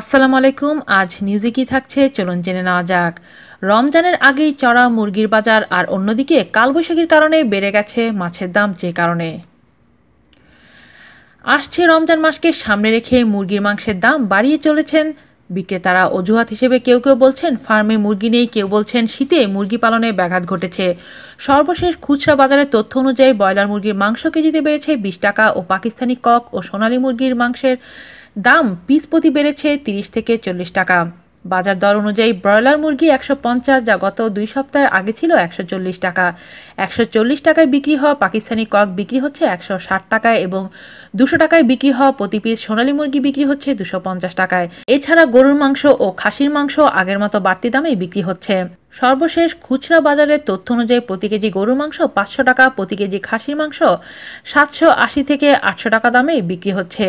আসসালামু আলাইকুম আজ নিউজে কি থাকছে চলুন জেনে নেওয়া যাক রমজানের আগেই চড়া মুরগির বাজার আর অন্যদিকে কালবৈশাখীর কারণে বেড়ে গেছে মাছের দাম যে কারণে আসছে রমজান মাসকে সামনে রেখে মুরগির মাংসের দাম বাড়িয়ে চলেছেন বিক্রেতারা অজুহাত হিসেবে কেউ কেউ বলছেন ফার্মে মুরগি নেই কেউ বলছেন শীতে মুরগি পালনে ব্যাঘাত ঘটেছে সর্বশেষ খুচরা বাজারের তথ্য অনুযায়ী ব্রয়লার মুরগির মাংস কেজিতে বেড়েছে বিশ টাকা ও পাকিস্তানি কক ও সোনালী মুরগির মাংসের দাম পিস প্রতি বেড়েছে তিরিশ থেকে চল্লিশ টাকা বাজার দর অনুযায়ী ব্রয়লার মুরগি একশো পঞ্চাশ যা গত দুই সপ্তাহের আগে ছিল একশো চল্লিশ টাকা একশো চল্লিশ টাকায় বিক্রি হওয়া পাকিস্তানি কক বিক্রি হচ্ছে একশো ষাট টাকায় এবং দুশো টাকায় বিক্রি হওয়া প্রতি পিস সোনালী মুরগি বিক্রি হচ্ছে দুশো পঞ্চাশ টাকায় এছাড়া গরুর মাংস ও খাসির মাংস আগের মতো বাড়তি দামেই বিক্রি হচ্ছে সর্বশেষ খুচরা বাজারের তথ্য অনুযায়ী প্রতি কেজি গরুর মাংস পাঁচশো টাকা প্রতি কেজি খাসির মাংস সাতশো আশি থেকে আটশো টাকা দামে বিক্রি হচ্ছে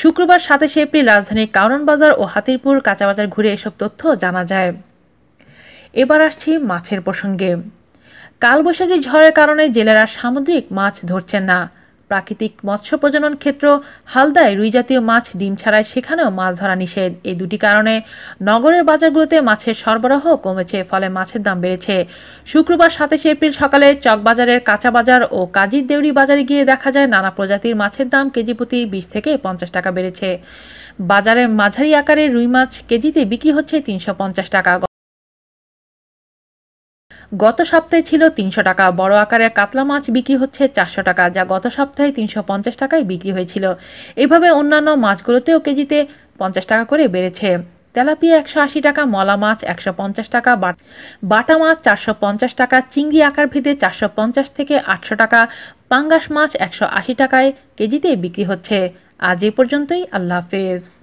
শুক্রবার সাতাশে এপ্রিল রাজধানীর কারণ বাজার ও হাতিরপুর কাঁচাবাজার ঘুরে এসব তথ্য জানা যায় এবার আসছি মাছের প্রসঙ্গে কালবৈশাখী ঝড়ের কারণে জেলেরা সামুদ্রিক মাছ ধরছেন না প্রাকৃতিক মৎস্য প্রজনন ক্ষেত্র হালদায় রুইজাতীয় মাছ ডিম ছাড়ায় সেখানেও মাছ ধরা নিষেধ এই দুটি কারণে নগরের বাজারগুলোতে মাছের সরবরাহ কমেছে ফলে মাছের দাম বেড়েছে শুক্রবার সাতাশে এপ্রিল সকালে চকবাজারের কাঁচা বাজার ও কাজীর দেউরি বাজারে গিয়ে দেখা যায় নানা প্রজাতির মাছের দাম কেজি প্রতি বিশ থেকে পঞ্চাশ টাকা বেড়েছে বাজারে মাঝারি আকারের রুই মাছ কেজিতে বিক্রি হচ্ছে তিনশো টাকা গত সপ্তাহে ছিল তিনশো টাকা বড় আকারের কাতলা মাছ বিক্রি হচ্ছে চারশো টাকা যা গত সপ্তাহে তিনশো পঞ্চাশ টাকায় বিক্রি হয়েছিল এভাবে অন্যান্য মাছগুলোতেও কেজিতে পঞ্চাশ টাকা করে বেড়েছে তেলাপিয়া একশো আশি টাকা মলা মাছ একশো পঞ্চাশ টাকা বাটা মাছ চারশো পঞ্চাশ টাকা চিংড়ি আকার ভেদে চারশো পঞ্চাশ থেকে আটশো টাকা পাঙ্গাস মাছ একশো আশি টাকায় কেজিতে বিক্রি হচ্ছে আজ এ পর্যন্তই আল্লাহ হাফেজ